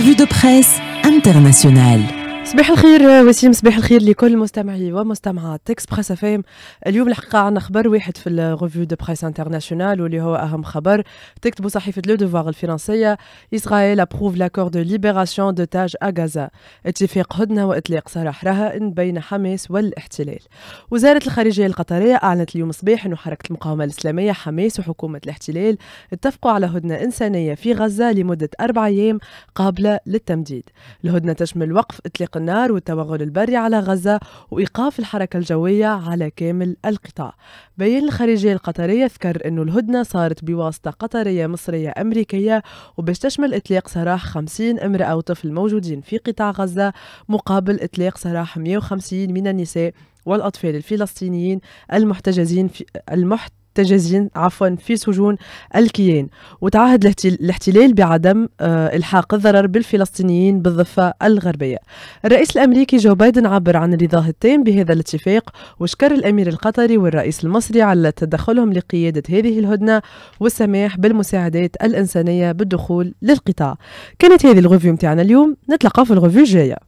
revue de presse internationale. صباح الخير آه، وسيم صباح الخير لكل مستمعي ومستمعات اكسبريس اف افام اليوم الحقيقه عندنا خبر واحد في الريفيو دو بريس انترناسيونال واللي هو اهم خبر تكتب صحيفه لو دوفوار الفرنسيه اسرائيل ابروف لاكور دو ليبراسيون دو تاج اغازا اتفاق هدنه واطلاق سراح رهائن بين حماس والاحتلال وزاره الخارجيه القطريه اعلنت اليوم صباح انه حركه المقاومه الاسلاميه حماس وحكومه الاحتلال اتفقوا على هدنه انسانيه في غزه لمده اربع ايام قابله للتمديد الهدنه تشمل وقف اطلاق النار والتوغل البري على غزة وإيقاف الحركة الجوية على كامل القطاع بين الخارجية القطرية ذكر أنه الهدنة صارت بواسطة قطرية مصرية أمريكية وباش تشمل إطلاق سراح 50 امرأة وطفل موجودين في قطاع غزة مقابل إطلاق سراح 150 من النساء والأطفال الفلسطينيين المحتجزين في المحت المحتجزين عفوا في سجون الكيان وتعهد الاحتلال بعدم آه، الحاق الضرر بالفلسطينيين بالضفه الغربيه الرئيس الامريكي جو بايدن عبر عن رضاه التام بهذا الاتفاق وشكر الامير القطري والرئيس المصري على تدخلهم لقياده هذه الهدنه والسماح بالمساعدات الانسانيه بالدخول للقطاع كانت هذه الغوفيو متاعنا اليوم نتلقى في الغوفيو الجايه